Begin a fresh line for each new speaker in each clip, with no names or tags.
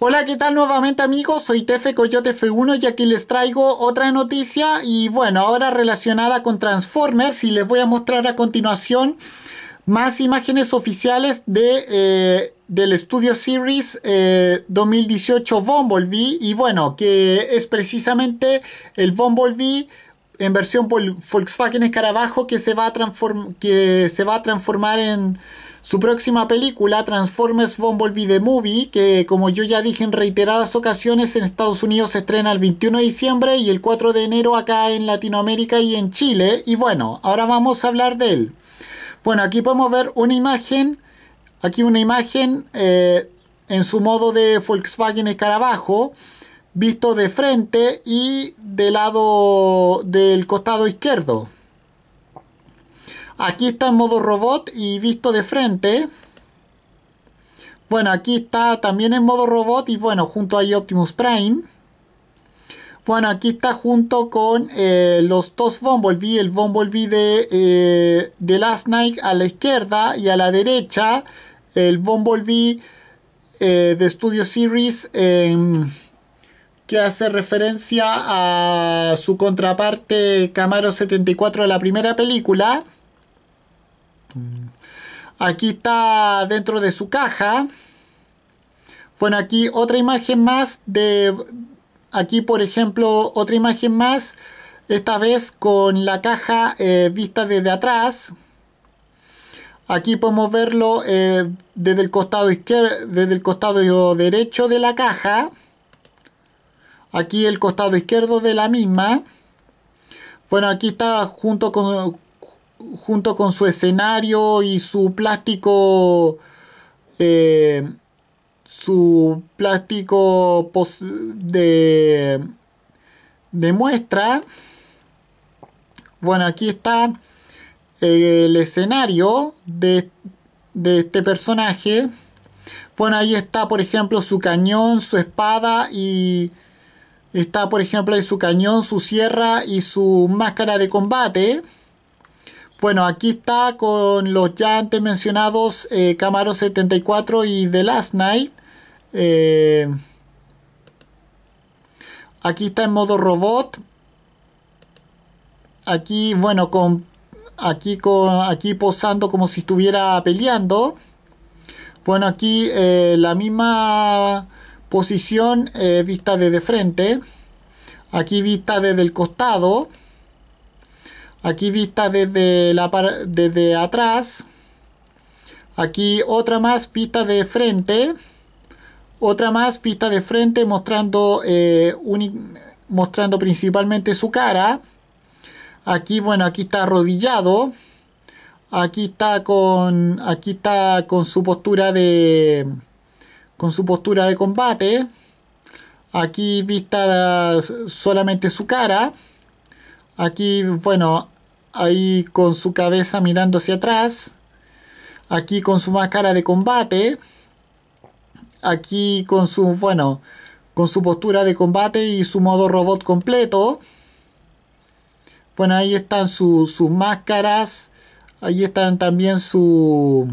Hola, ¿qué tal nuevamente amigos? Soy Tefe Coyote F1 y aquí les traigo otra noticia y bueno, ahora relacionada con Transformers y les voy a mostrar a continuación más imágenes oficiales de, eh, del Studio Series 2018 eh, Bumblebee y bueno, que es precisamente el Bumblebee en versión Volkswagen Escarabajo que se va a, que se va a transformar en su próxima película, Transformers Bumblebee The Movie, que como yo ya dije en reiteradas ocasiones en Estados Unidos se estrena el 21 de diciembre y el 4 de enero acá en Latinoamérica y en Chile. Y bueno, ahora vamos a hablar de él. Bueno, aquí podemos ver una imagen, aquí una imagen eh, en su modo de Volkswagen Escarabajo visto de frente y del lado del costado izquierdo. Aquí está en modo robot y visto de frente. Bueno, aquí está también en modo robot y bueno, junto ahí Optimus Prime. Bueno, aquí está junto con eh, los dos Bumblebee, el Bumblebee de, eh, de Last Night a la izquierda y a la derecha, el Bumblebee eh, de Studio Series em, que hace referencia a su contraparte Camaro 74 de la primera película. Mm. Aquí está dentro de su caja. Bueno, aquí otra imagen más de... Aquí, por ejemplo, otra imagen más. Esta vez con la caja eh, vista desde atrás. Aquí podemos verlo eh, desde el costado izquierdo, desde el costado derecho de la caja. Aquí el costado izquierdo de la misma. Bueno, aquí está junto con, junto con su escenario y su plástico eh, su plástico de, de muestra bueno aquí está eh, el escenario de, de este personaje bueno ahí está por ejemplo su cañón su espada y está por ejemplo ahí su cañón su sierra y su máscara de combate bueno, aquí está con los ya antes mencionados eh, Camaro 74 y The Last Night. Eh, aquí está en modo robot. Aquí, bueno, con aquí, con, aquí posando como si estuviera peleando. Bueno, aquí eh, la misma posición vista desde frente. Aquí vista desde el costado. Aquí vista desde, la, desde atrás. Aquí otra más vista de frente. Otra más vista de frente mostrando, eh, mostrando principalmente su cara. Aquí, bueno, aquí está arrodillado. Aquí está con, aquí está con su postura de, con su postura de combate. Aquí vista solamente su cara. Aquí, bueno, ahí con su cabeza mirando hacia atrás, aquí con su máscara de combate, aquí con su, bueno, con su postura de combate y su modo robot completo. Bueno, ahí están sus máscaras, ahí están también su,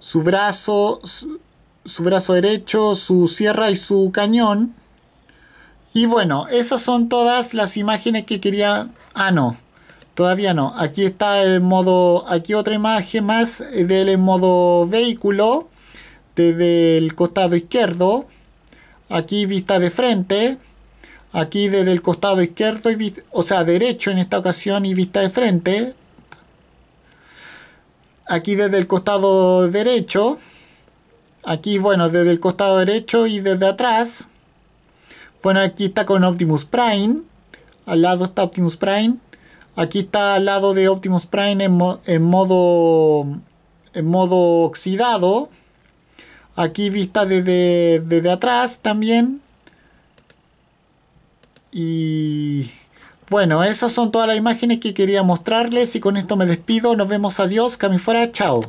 su brazo, su brazo derecho, su sierra y su cañón. Y bueno, esas son todas las imágenes que quería... Ah, no. Todavía no. Aquí está el modo. Aquí otra imagen más del modo vehículo. Desde el costado izquierdo. Aquí vista de frente. Aquí desde el costado izquierdo. o sea, derecho en esta ocasión y vista de frente. Aquí desde el costado derecho. Aquí, bueno, desde el costado derecho y desde atrás. Bueno, aquí está con Optimus Prime. Al lado está Optimus Prime. Aquí está al lado de Optimus Prime en, modo en modo oxidado. Aquí vista desde, atrás también. Y bueno, esas son todas las imágenes que quería mostrarles y con esto me despido. Nos vemos, adiós, que fuera, chao.